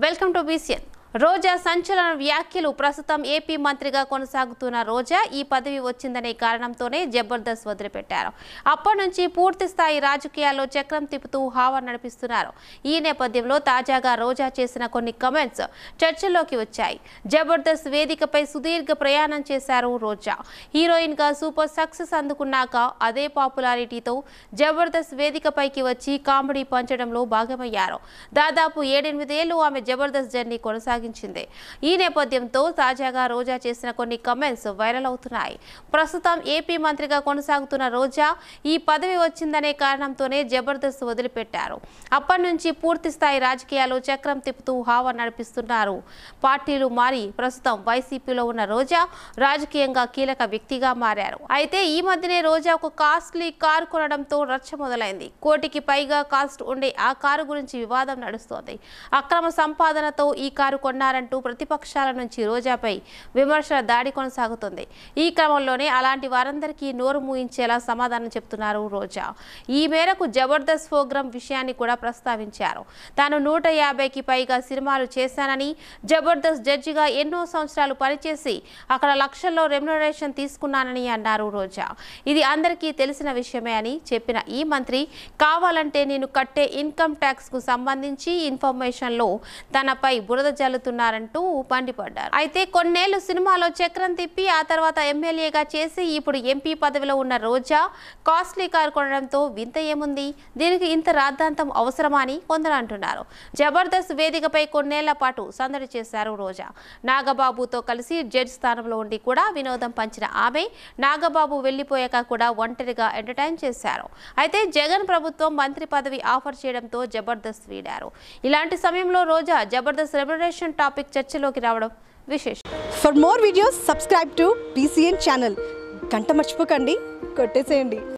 Welcome to BCN. రోజా సంచలన వ్యాఖ్యలు ప్రస్తుతం ఏపీ మంత్రిగా కొనసాగుతున్న రోజా ఈ పదవి వచ్చిందనే కారణంతోనే జబర్దస్త్ వదిలిపెట్టారు అప్పటి నుంచి పూర్తి స్థాయి రాజకీయాల్లో చక్రం తిప్పుతూ హావా నడిపిస్తున్నారు ఈ నేపథ్యంలో తాజాగా రోజా చేసిన కొన్ని కమెంట్స్ చర్చల్లోకి వచ్చాయి జబర్దస్త్ వేదికపై సుదీర్ఘ ప్రయాణం చేశారు రోజా హీరోయిన్ గా సూపర్ సక్సెస్ అందుకున్నాక అదే పాపులారిటీతో జబర్దస్త్ వేదికపైకి వచ్చి కామెడీ పంచడంలో భాగమయ్యారు దాదాపు ఏడెనిమిదేళ్లు ఆమె జబర్దస్త్ జర్నీ కొనసాగారు కొనసాగించింది ఈ నేపథ్యంతో తాజాగా రోజా చేసిన కొన్ని కమెంట్స్ వైరల్ అవుతున్నాయి ప్రస్తుతం ఏపీ మంత్రిగా కొనసాగుతున్న రోజా ఈ పదవి వచ్చిందనే కారణంతోనే జబర్దస్త్ వదిలిపెట్టారు అప్పటి నుంచి పూర్తి స్థాయి రాజకీయాలు చక్రం తిప్పుతూ హావా నడిపిస్తున్నారు పార్టీలు మారి ప్రస్తుతం వైసీపీలో ఉన్న రోజా రాజకీయంగా కీలక వ్యక్తిగా మారారు అయితే ఈ మధ్యనే రోజా ఒక కాస్ట్లీ కారు కొనడంతో రచ్చ మొదలైంది కోటికి పైగా కాస్ట్ ఉండే ఆ కారు గురించి వివాదం నడుస్తోంది అక్రమ సంపాదనతో ఈ కారు కొన్నారంటూ ప్రతిపక్షాల నుంచి రోజాపై విమర్శల దాడి కొనసాగుతుంది ఈ క్రమంలోనే అలాంటి వారందరికీ నోరు మూయించేలా సమాధానం చెప్తున్నారు రోజా ఈ మేరకు జబర్దస్త్ ప్రోగ్రాం విషయాన్ని కూడా ప్రస్తావించారు తాను నూట యాభైకి పైగా సినిమాలు చేశానని జబర్దస్త్ జడ్జిగా ఎన్నో సంవత్సరాలు పనిచేసి అక్కడ లక్షల్లో రెమ్యునరేషన్ తీసుకున్నానని అన్నారు రోజా ఇది అందరికీ తెలిసిన విషయమే అని చెప్పిన ఈ మంత్రి కావాలంటే నేను కట్టే ఇన్కమ్ కు సంబంధించి ఇన్ఫర్మేషన్లో తనపై బురద జలు మాట్లాడుతున్నారంటూ మండిపడ్డారు అయితే కొన్నేళ్లు సినిమాలో చక్రం తిప్పి ఆ తర్వాత ఎమ్మెల్యేగా చేసి ఇప్పుడు ఎంపీ పదవిలో ఉన్న రోజా కాస్ట్లీ కారు కొనడంతో వింత ఏముంది దీనికి ఇంత రాద్ధాంతం అవసరమా అని కొందరు అంటున్నారు జబర్దస్త్ వేదికపై కొన్నేళ్ల పాటు సందడి చేశారు రోజా నాగబాబుతో కలిసి జడ్ స్థానంలో ఉండి కూడా వినోదం పంచిన ఆమె నాగబాబు వెళ్లిపోయాక కూడా ఒంటరిగా ఎంటర్టైన్ చేశారు అయితే జగన్ ప్రభుత్వం మంత్రి పదవి ఆఫర్ చేయడంతో జబర్దస్త్ వీడారు ఇలాంటి సమయంలో Roja Jabardasth remuneration corruption topic చర్చలోకి రావడం విశేషం for more videos subscribe to PCN channel గంట మర్చిపోకండి కొట్టేసేయండి